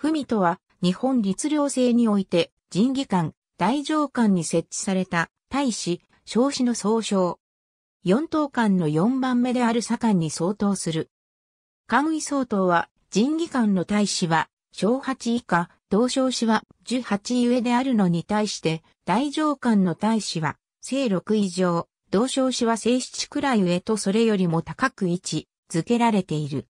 文とは、日本律令制において、人技官、大上官に設置された、大使、少子の総称。四等官の四番目である左官に相当する。官位相当は、人技官の大使は、小8以下、同小子は18上であるのに対して、大上官の大使は、正6以上、同小子は正7くらい上とそれよりも高く位置、付けられている。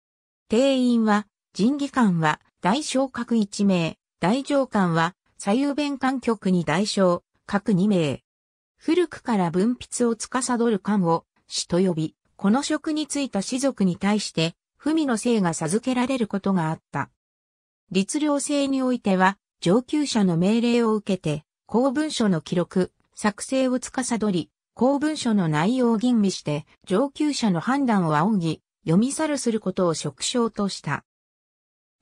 定員は、人技官は、大小各1名、大上官は左右弁管局に大小各2名。古くから分筆を司る官を死と呼び、この職に就いた士族に対して、文の姓が授けられることがあった。律令制においては、上級者の命令を受けて、公文書の記録、作成を司り、公文書の内容を吟味して、上級者の判断を仰ぎ、読み去るすることを職称とした。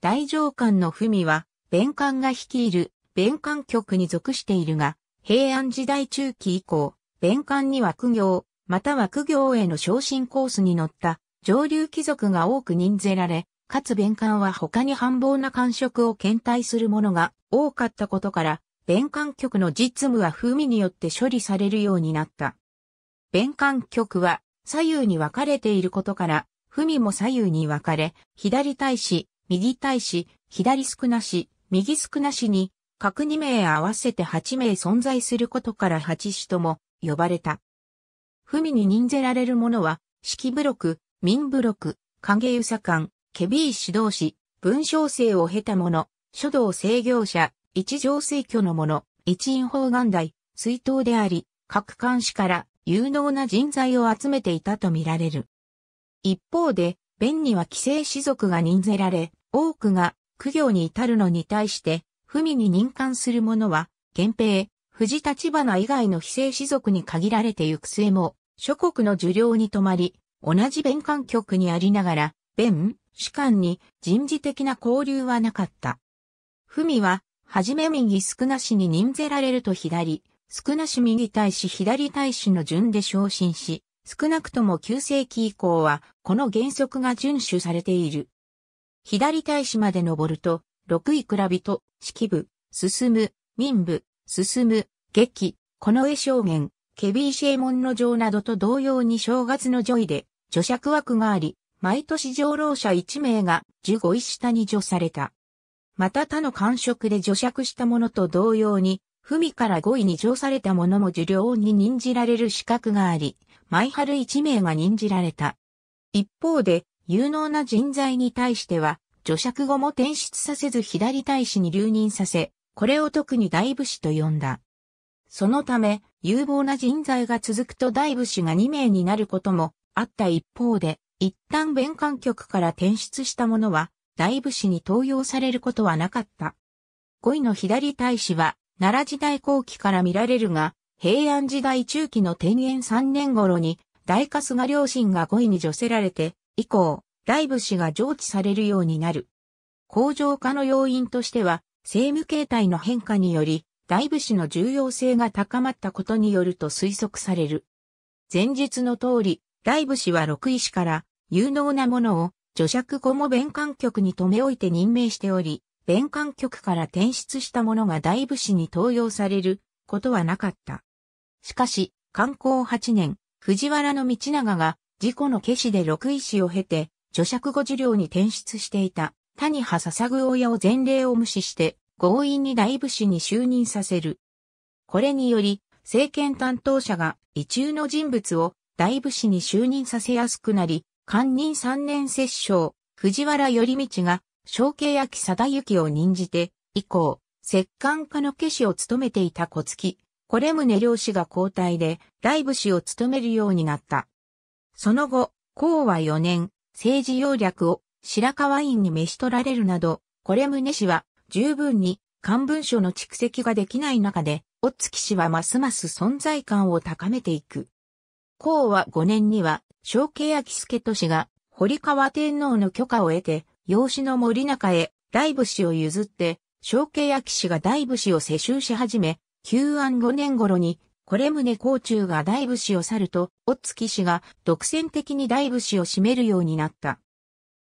大上官の文は、弁官が率いる弁官局に属しているが、平安時代中期以降、弁官には苦行、または苦行への昇進コースに乗った上流貴族が多く任ぜられ、かつ弁官は他に繁忙な官職を検体する者が多かったことから、弁官局の実務は風味によって処理されるようになった。弁官局は左右に分かれていることから、文も左右に分かれ、左大使、右対し、左少なし、右少なしに、各2名合わせて8名存在することから8子とも呼ばれた。文に任ぜられる者は、式部録、民部録、影遊佐官、ケビー指導士、文章生を経た者、書道制御者、一条推挙の者、一院方眼台、水筒であり、各官視から有能な人材を集めていたとみられる。一方で、弁には寄生士族が任ぜられ、多くが苦行に至るのに対して、文に任官する者は、源平、藤立花以外の非生士族に限られて行く末も、諸国の受領に止まり、同じ弁官局にありながら、弁、士官に人事的な交流はなかった。文は、はじめ右少なしに任ぜられると左、少なし右対し左対しの順で昇進し、少なくとも9世紀以降は、この原則が遵守されている。左大使まで登ると、六位蔵人、式部、進む、民部、進む、劇、この絵証言、ケビーシェモンの城などと同様に正月のジョイで、除爵枠があり、毎年上老者1名が15位下に除された。また他の官職で除爵したものと同様に、文から5位に上された者も受領に任じられる資格があり、毎春1名が任じられた。一方で、有能な人材に対しては、助釈後も転出させず左大使に留任させ、これを特に大武士と呼んだ。そのため、有望な人材が続くと大武士が2名になることもあった一方で、一旦弁管局から転出した者は、大武士に登用されることはなかった。5位の左大使は、奈良時代後期から見られるが、平安時代中期の天元三年頃に、大春日両親が5位に除せられて、以降、大部氏が上記されるようになる。工場化の要因としては、政務形態の変化により、大部氏の重要性が高まったことによると推測される。前述の通り、大部氏は六位氏から有能な者を、除尺後も弁管局に留め置いて任命しており、弁管局から転出したものが大部士に登用されることはなかった。しかし、観光8年、藤原道長が事故の消しで六位死を経て、女釈後受領に転出していた谷葉笹具親を前例を無視して強引に大部士に就任させる。これにより、政権担当者が異中の人物を大部士に就任させやすくなり、官任3年摂政、藤原頼道が小慶明貞行を任じて、以降、摂関家の家師を務めていた小月、これ宗漁氏が交代で、大部氏を務めるようになった。その後、公は4年、政治要略を白河院に召し取られるなど、これ宗氏は十分に漢文書の蓄積ができない中で、お月氏はますます存在感を高めていく。公は5年には、小慶明助都氏が堀川天皇の許可を得て、養子の森中へ大武士を譲って、小慶騎氏が大武士を世襲し始め、旧安5年頃に、これ宗甲中が大武士を去ると、お月氏が独占的に大武士を占めるようになった。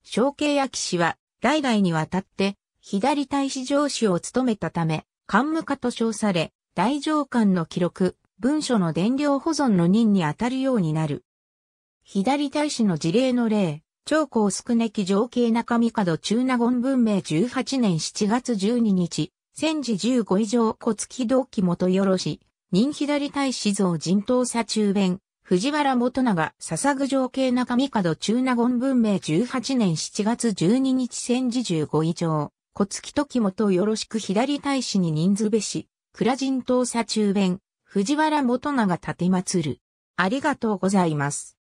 小慶騎氏は、代々にわたって、左大使上司を務めたため、官務課と称され、大上官の記録、文書の伝領保存の任に当たるようになる。左大使の事例の例、長江宿根城系中角中納言文明18年7月12日、戦時15以上骨月同期元よろし、任左大使像人頭差中弁、藤原元長笹具城系中角中納言文明18年7月12日戦時15以上、骨月時元よろしく左大使に人数べし、倉人頭差中弁、藤原元長立てまつる。ありがとうございます。